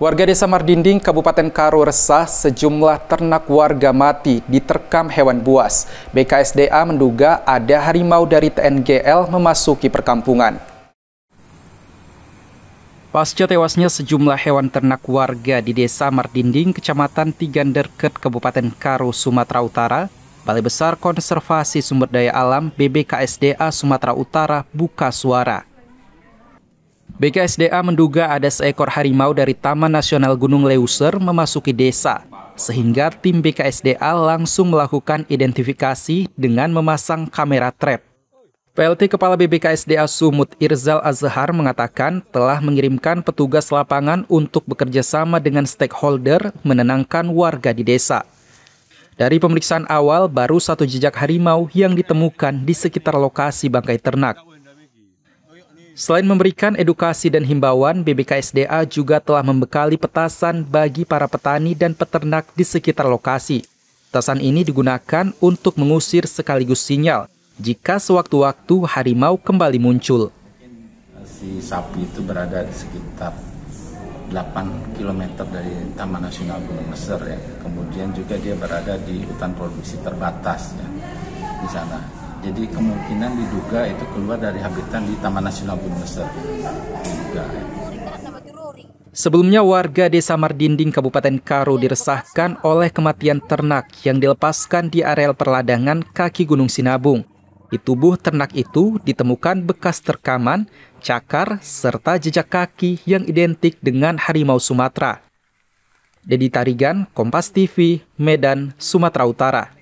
Warga desa Mardinding, Kabupaten Karo resah sejumlah ternak warga mati diterkam hewan buas. BKSDA menduga ada harimau dari TNGL memasuki perkampungan. Pasca tewasnya sejumlah hewan ternak warga di desa Mardinding, Kecamatan Tiganderket, Kabupaten Karo, Sumatera Utara, Balai Besar Konservasi Sumber Daya Alam BBKSDA Sumatera Utara buka suara BKSDA menduga ada seekor harimau dari Taman Nasional Gunung Leuser memasuki desa, sehingga tim BKSDA langsung melakukan identifikasi dengan memasang kamera trap. PLT Kepala BBKSDA Sumut Irzal Azhar mengatakan telah mengirimkan petugas lapangan untuk bekerja sama dengan stakeholder menenangkan warga di desa. Dari pemeriksaan awal, baru satu jejak harimau yang ditemukan di sekitar lokasi bangkai ternak. Selain memberikan edukasi dan himbauan, BBKSDA juga telah membekali petasan bagi para petani dan peternak di sekitar lokasi. Petasan ini digunakan untuk mengusir sekaligus sinyal jika sewaktu-waktu harimau kembali muncul. Si sapi itu berada di sekitar 8 km dari Taman Nasional Gunung Meser ya. Kemudian juga dia berada di hutan produksi terbatas ya di sana. Jadi kemungkinan diduga itu keluar dari habitat di Taman Nasional Gunung Leser. Ya. Sebelumnya warga Desa Mardinding Kabupaten Karo diresahkan oleh kematian ternak yang dilepaskan di areal perladangan kaki Gunung Sinabung. Di tubuh ternak itu ditemukan bekas terkaman, cakar, serta jejak kaki yang identik dengan harimau Sumatera. Dedi Tarigan, Kompas TV, Medan, Sumatera Utara.